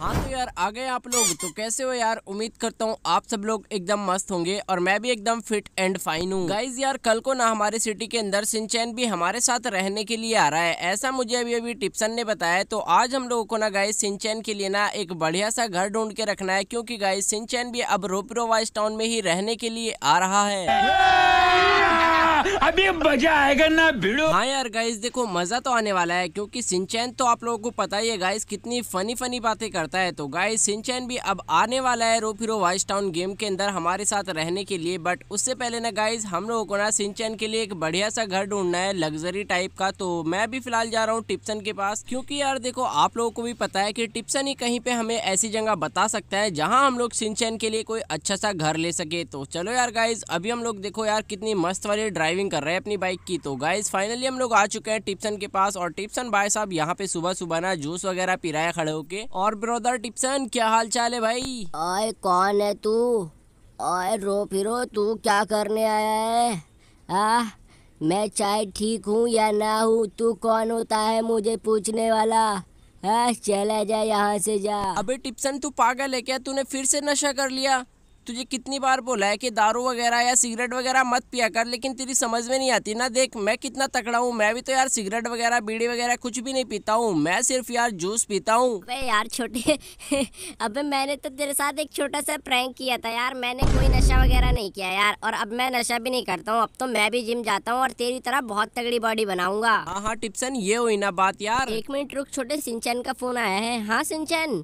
हाँ तो यार आ गए आप लोग तो कैसे हो यार उम्मीद करता हूँ आप सब लोग एकदम मस्त होंगे और मैं भी एकदम फिट एंड फाइन हूँ गाइज यार कल को ना हमारे सिटी के अंदर सिंचैन भी हमारे साथ रहने के लिए आ रहा है ऐसा मुझे अभी अभी टिप्सन ने बताया तो आज हम लोगों को ना गाइज सिंचैन के लिए ना एक बढ़िया सा घर ढूंढ के रखना है क्योंकि गाइज सिंचैन भी अब रोपरो वाइस टाउन में ही रहने के लिए आ रहा है अभी मजा आएगा ना भिड़ो हाँ यार गाइस देखो मजा तो आने वाला है क्योंकि सिंचैन तो आप लोगों को पता ही है गाइस कितनी फनी फनी बातें करता है तो गाइस सिंचैन भी अब आने वाला है रोफिरो वाइस टाउन गेम के अंदर हमारे साथ रहने के लिए बट उससे पहले ना गाइस हम लोगों को ना सिंचैन के लिए एक बढ़िया सा घर ढूंढना है लग्जरी टाइप का तो मैं भी फिलहाल जा रहा हूँ टिप्सन के पास क्योंकि यार देखो आप लोगों को भी पता है की टिप्सन ही कहीं पे हमें ऐसी जगह बता सकता है जहाँ हम लोग सिंचैन के लिए कोई अच्छा सा घर ले सके तो चलो यार गाइज अभी हम लोग देखो यार कितनी मस्त वाली ड्राइव ड्राइविंग कर रहे हैं अपनी बाइक की तो गाइज फाइनली हम लोग आ चुके हैं टिप्सन के पास और टिप्सन भाई साहब यहाँ पे सुबह सुबह ना जूस वगैरह पिराया खड़े होके और ब्रदर टिप्सन क्या हाल चाल है भाई आए कौन है तू आए रो फिरो तू क्या करने आया है आ? मैं चाहे ठीक हूँ या ना हूँ तू कौन होता है मुझे पूछने वाला है चला जा यहाँ से जा अबे टिप्सन तू पागल है क्या तूने फिर से नशा कर लिया तुझे कितनी बार बोला है कि दारू वगैरह या सिगरेट वगैरह मत पिया कर लेकिन तेरी समझ में नहीं आती ना देख मैं कितना तकड़ा हूँ मैं भी तो यार सिगरेट वगैरह बीड़ी वगैरह कुछ भी नहीं पीता हूँ मैं सिर्फ यार जूस पीता हूँ यार छोटे अब मैंने तो तेरे साथ एक छोटा सा प्रैंक किया था यार मैंने कोई नशा वगैरह नहीं किया यार और अब मैं नशा भी नहीं करता हूँ अब तो मैं भी जिम जाता हूँ और तेरी तरह बहुत तगड़ी बॉडी बनाऊंगा हाँ हाँ टिप्सन ये हुई ना बात यार एक मिनट रुक छोटे सिंचन का फोन आया है हाँ सिंचन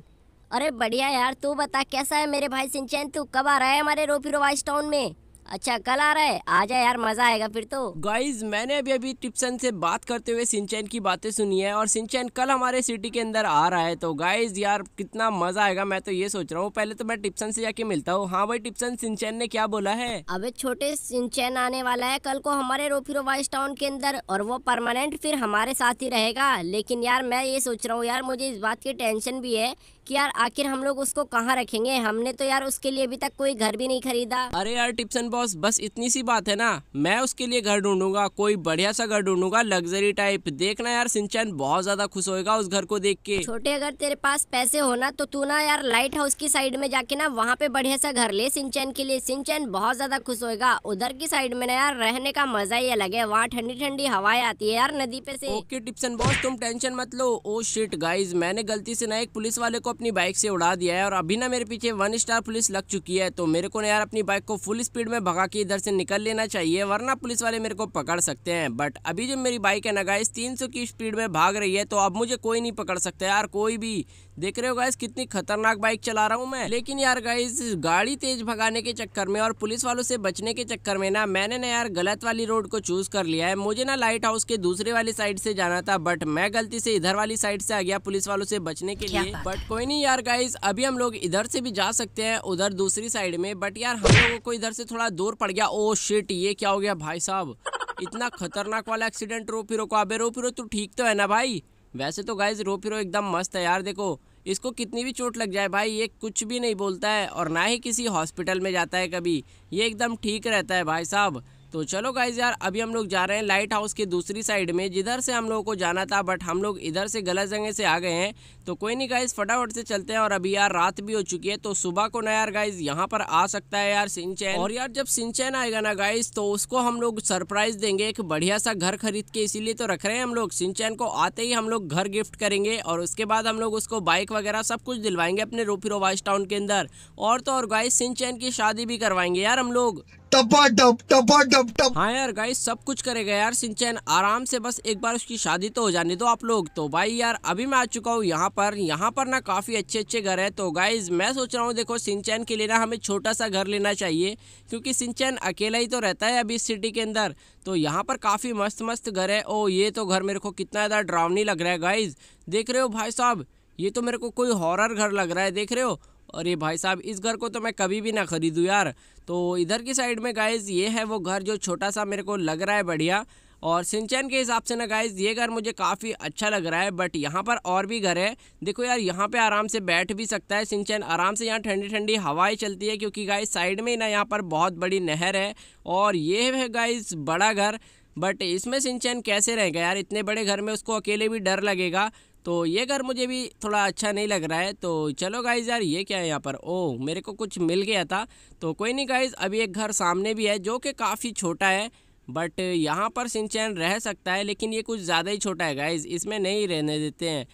अरे बढ़िया यार तू बता कैसा है मेरे भाई सिंचैन तू कब आ रहा है हमारे रोपी रोवाइस टाउन में अच्छा कल आ रहा है आ जाए यार मजा आएगा फिर तो गाइज मैंने अभी अभी टिप्सन से बात करते हुए सिंचैन की बातें सुनी है और सिंचैन कल हमारे सिटी के अंदर आ रहा है तो गाइज यार कितना मजा आएगा मैं तो ये सोच रहा हूँ पहले तो मैं टिप्सन से जाके मिलता हूँ हाँ भाई टिप्सन सिंचैन ने क्या बोला है अबे छोटे सिंचैन आने वाला है कल को हमारे रोफिरो वाइस टाउन के अंदर और वो परमानेंट फिर हमारे साथ ही रहेगा लेकिन यार मैं ये सोच रहा हूँ यार मुझे इस बात की टेंशन भी है कि यार आखिर हम लोग उसको कहाँ रखेंगे हमने तो यार उसके लिए अभी तक कोई घर भी नहीं खरीदा अरे यार टिप्सन बॉस बस इतनी सी बात है ना मैं उसके लिए घर ढूंढूंगा कोई बढ़िया सा घर ढूंढूंगा लग्जरी टाइप देखना यार सिंचन बहुत ज्यादा खुश होएगा उस घर को देख के छोटे अगर तेरे पास पैसे हो ना तो तू ना यार लाइट हाउस की साइड में जाके ना वहाँ पे बढ़िया सा घर ले सिंचन के लिए सिंचन बहुत ज्यादा खुश होएगा उधर की साइड में ना यार रहने का मजा ही अलग है वहाँ ठंडी ठंडी हवाएं आती है यार नदी पे से ओके टिप्सन बॉस तुम टेंशन मत लो ओ शिट गाइज मैंने गलती से ना एक पुलिस वाले को अपनी बाइक से उड़ा दिया है और अभी ना मेरे पीछे वन स्टार पुलिस लग चुकी है तो मेरे को ना यार अपनी बाइक को फुल स्पीड में भगा के इधर से निकल लेना चाहिए वरना पुलिस वाले मेरे को पकड़ सकते हैं बट अभी जो मेरी बाइक है ना गाइस तीन की स्पीड में भाग रही है तो अब मुझे कोई नहीं पकड़ सकता यार कोई भी देख रहे हो गाइस कितनी खतरनाक बाइक चला रहा हूँ मैं लेकिन यार गाइस गाड़ी तेज भगाने के चक्कर में और पुलिस वालों से बचने के चक्कर में ना मैंने ना यार गलत वाली रोड को चूज कर लिया है मुझे ना लाइट हाउस के दूसरे वाली साइड से जाना था बट मैं गलती से इधर वाली साइड से आ गया पुलिस वालों से बचने के लिए बट कोई नहीं यार गाइज अभी हम लोग इधर से भी जा सकते हैं उधर दूसरी साइड में बट यार हम लोगों को इधर से थोड़ा दूर पड़ गया ओ oh शिट ये क्या हो गया भाई साहब इतना खतरनाक वाला एक्सीडेंट रो फिरो को अबे रो तू तो ठीक तो है ना भाई वैसे तो गाइज रो फिरो एकदम मस्त है यार देखो इसको कितनी भी चोट लग जाए भाई ये कुछ भी नहीं बोलता है और ना ही किसी हॉस्पिटल में जाता है कभी ये एकदम ठीक रहता है भाई साहब तो चलो गाइज यार अभी हम लोग जा रहे हैं लाइट हाउस के दूसरी साइड में जिधर से हम लोगों को जाना था बट हम लोग इधर से गलत जगह से आ गए हैं तो कोई नहीं गाइज फटाफट से चलते हैं और अभी यार रात भी हो चुकी है तो सुबह को ना यार गाइज यहाँ पर आ सकता है यार सिंचैन और यार जब सिंचैन आएगा ना गाइज तो उसको हम लोग सरप्राइज देंगे एक बढ़िया सा घर खरीद के इसीलिए तो रख रहे हैं हम लोग सिंचैन को आते ही हम लोग घर गिफ्ट करेंगे और उसके बाद हम लोग उसको बाइक वगैरह सब कुछ दिलवाएंगे अपने रोपी रोवाइस टाउन के अंदर और तो और गाइज सिंचैन की शादी भी करवाएंगे यार हम लोग टपा टप टपा टप टप हाँ यार गाइस सब कुछ करेगा यार सिंचैन आराम से बस एक बार उसकी शादी तो हो जाने दो तो आप लोग तो भाई यार अभी मैं आ चुका हूँ यहाँ पर यहाँ पर ना काफी अच्छे अच्छे घर है तो गाइज मैं सोच रहा हूँ देखो सिंचैन के लिए ना हमें छोटा सा घर लेना चाहिए क्योंकि सिंचैन अकेला ही तो रहता है अभी इस सिटी के अंदर तो यहाँ पर काफी मस्त मस्त घर है ओ ये तो घर मेरे को कितना ज्यादा ड्रावनी लग रहा है गाइज देख रहे हो भाई साहब ये तो मेरे को कोई हॉरर घर लग रहा है देख रहे हो और ये भाई साहब इस घर को तो मैं कभी भी ना ख़रीदूँ यार तो इधर की साइड में गाइज़ ये है वो घर जो छोटा सा मेरे को लग रहा है बढ़िया और सिंचन के हिसाब से ना गाइज ये घर मुझे काफ़ी अच्छा लग रहा है बट यहाँ पर और भी घर है देखो यार यहाँ पे आराम से बैठ भी सकता है सिंचन आराम से यहाँ ठंडी ठंडी हवाएं चलती है क्योंकि गाइज साइड में ही ना यहाँ पर बहुत बड़ी नहर है और ये है गाइज बड़ा घर बट इसमें सिंचन कैसे रहेगा यार इतने बड़े घर में उसको अकेले भी डर लगेगा तो ये घर मुझे भी थोड़ा अच्छा नहीं लग रहा है तो चलो गाइज़ यार ये क्या है यहाँ पर ओ मेरे को कुछ मिल गया था तो कोई नहीं गाइज़ अभी एक घर सामने भी है जो कि काफ़ी छोटा है बट यहाँ पर सिंचैन रह सकता है लेकिन ये कुछ ज़्यादा ही छोटा है गाइज़ इसमें नहीं रहने देते हैं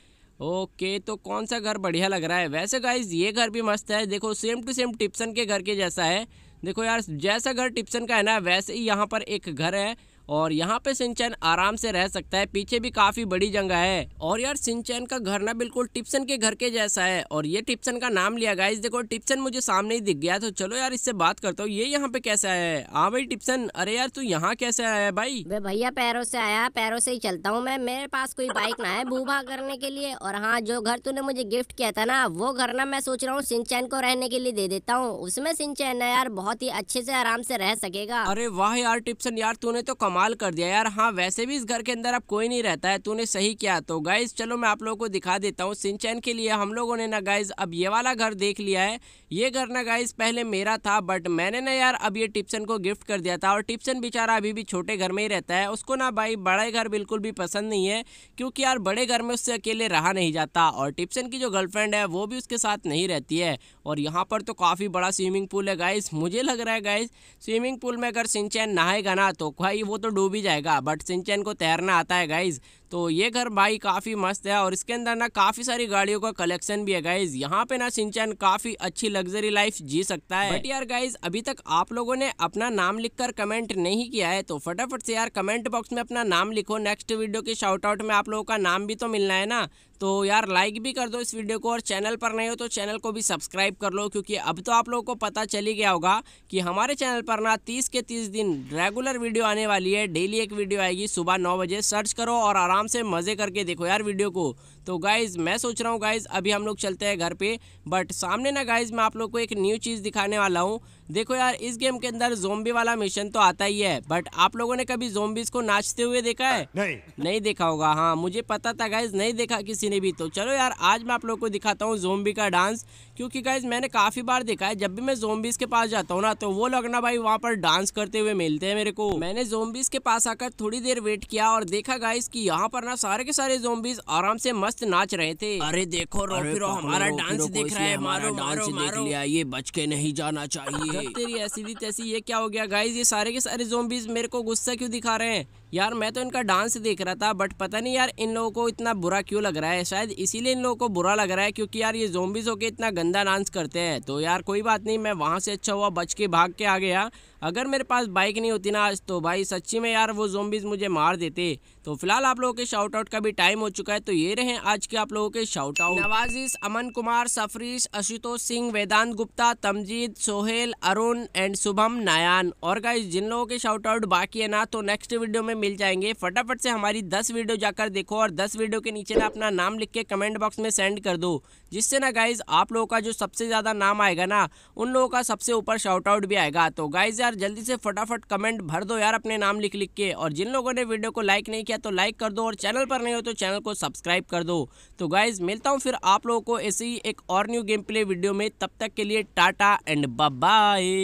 ओके तो कौन सा घर बढ़िया लग रहा है वैसे गाइज ये घर भी मस्त है देखो सेम टू सेम टिप्सन के घर के जैसा है देखो यार जैसा घर टिप्सन का है ना वैसे ही यहाँ पर एक घर है और यहाँ पे सिंचन आराम से रह सकता है पीछे भी काफी बड़ी जगह है और यार सिंचन का घर ना बिल्कुल टिप्सन के घर के जैसा है और ये टिप्सन का नाम लिया गया देखो टिप्सन मुझे सामने ही दिख गया तो चलो यार इससे बात करता हूँ ये यहाँ पे कैसे आया है हाँ भाई टिप्सन अरे यार तू यहाँ कैसे आया है भाई भैया पैरों से आया पैरों से ही चलता हूँ मैं मेरे पास कोई बाइक ना है भूभा करने के लिए और हाँ जो घर तूने मुझे गिफ्ट किया था ना वो घर ना मैं सोच रहा हूँ सिंचैन को रहने के लिए दे देता हूँ उसमें सिंचैन है यार बहुत ही अच्छे से आराम से रह सकेगा अरे वाह यार टिप्सन यार तूने तो कमा कमाल कर दिया यार हाँ वैसे भी इस घर के अंदर अब कोई नहीं रहता है तूने सही किया तो गाइज चलो मैं आप लोगों को दिखा देता हूँ सिंचैन के लिए हम लोगों ने ना गाइज अब ये वाला घर देख लिया है ये घर ना गाइज पहले मेरा था बट मैंने ना यार अब ये टिप्सन को गिफ्ट कर दिया था और टिप्सन बेचारा अभी भी छोटे घर में ही रहता है उसको ना भाई बड़े घर बिल्कुल भी पसंद नहीं है क्योंकि यार बड़े घर में उससे अकेले रहा नहीं जाता और टिप्सन की जो गर्लफ्रेंड है वो भी उसके साथ नहीं रहती है और यहाँ पर तो काफ़ी बड़ा स्विमिंग पूल है गाइज मुझे लग रहा है गाइज स्विमिंग पूल में अगर सिंचैन नहाएगा ना तो भाई वो तो डूब ही जाएगा बट सिंचन को तैरना आता है गाइज तो ये घर भाई काफ़ी मस्त है और इसके अंदर ना काफ़ी सारी गाड़ियों का कलेक्शन भी है गाइज यहाँ पे ना सिंचन काफ़ी अच्छी लग्जरी लाइफ जी सकता है बट यार गाइज अभी तक आप लोगों ने अपना नाम लिखकर कमेंट नहीं किया है तो फटाफट से यार कमेंट बॉक्स में अपना नाम लिखो नेक्स्ट वीडियो के शॉर्ट आउट में आप लोगों का नाम भी तो मिलना है ना तो यार लाइक भी कर दो इस वीडियो को और चैनल पर नहीं हो तो चैनल को भी सब्सक्राइब कर लो क्योंकि अब तो आप लोगों को पता चल ही गया होगा कि हमारे चैनल पर ना 30 के 30 दिन रेगुलर वीडियो आने वाली है डेली एक वीडियो आएगी सुबह नौ बजे सर्च करो और आराम आराम से मज़े करके देखो यार वीडियो को तो गाइज़ मैं सोच रहा हूँ गाइज़ अभी हम लोग चलते हैं घर पे बट सामने ना गाइज़ मैं आप लोग को एक न्यू चीज़ दिखाने वाला हूँ देखो यार इस गेम के अंदर जोम्बी वाला मिशन तो आता ही है बट आप लोगों ने कभी जोम्बिस को नाचते हुए देखा है नहीं नहीं देखा होगा हाँ मुझे पता था गाइज नहीं देखा किसी ने भी तो चलो यार आज मैं आप लोग को दिखाता हूँ जोम्बी का डांस क्योंकि गाइज मैंने काफ़ी बार देखा है जब भी मैं जोम्बिस के पास जाता हूँ ना तो वो लोग ना भाई वहाँ पर डांस करते हुए मिलते हैं मेरे को मैंने जोम्बिस के पास आकर थोड़ी देर वेट किया और देखा गाइज की यहाँ पर ना सारे के सारे जोम्बिस आराम से मस्त नाच रहे थे अरे देखो हमारा डांस देख रहा है ये बच के नहीं जाना चाहिए तेरी ऐसी दी तैसी ये क्या हो गया गाइज ये सारे के सारे जोम्बीज मेरे को गुस्सा क्यों दिखा रहे हैं यार मैं तो इनका डांस देख रहा था बट पता नहीं यार इन लोगों को इतना बुरा क्यों लग रहा है शायद इसीलिए इन लोगों को बुरा लग रहा है क्योंकि यार ये जोम्बिस होकर इतना गंदा डांस करते हैं तो यार कोई बात नहीं मैं वहाँ से अच्छा हुआ बच के भाग के आ गया अगर मेरे पास बाइक नहीं होती ना आज तो भाई सच्ची में यार वो जोम्बिस मुझे मार देते तो फिलहाल आप लोगों के शाउट आउट का भी टाइम हो चुका है तो ये रहे आज के आप लोगों के शाउट आउट नवाजिश अमन कुमार सफरीश आशुतोष सिंह वेदांत गुप्ता तमजीद सोहेल अरुण एंड शुभम नायान और गाइज जिन लोगों के शाउट आउट बाकी है ना तो नेक्स्ट वीडियो में मिल जाएंगे फटाफट से हमारी दस वीडियो जाकर देखो और दस वीडियो के नीचे ना अपना नाम लिख के कमेंट बॉक्स में सेंड कर दो जिससे ना गाइज आप लोगों का जो सबसे ज़्यादा नाम आएगा ना उन लोगों का सबसे ऊपर शॉर्ट आउट भी आएगा तो गाइज यार जल्दी से फटाफट कमेंट भर दो यार अपने नाम लिख लिख के और जिन लोगों ने वीडियो को लाइक नहीं किया तो लाइक कर दो और चैनल पर नहीं हो तो चैनल को सब्सक्राइब कर दो तो गाइज मिलता हूँ फिर आप लोगों को ऐसे ही एक और न्यू गेम प्ले वीडियो में तब तक के लिए टाटा एंड बाय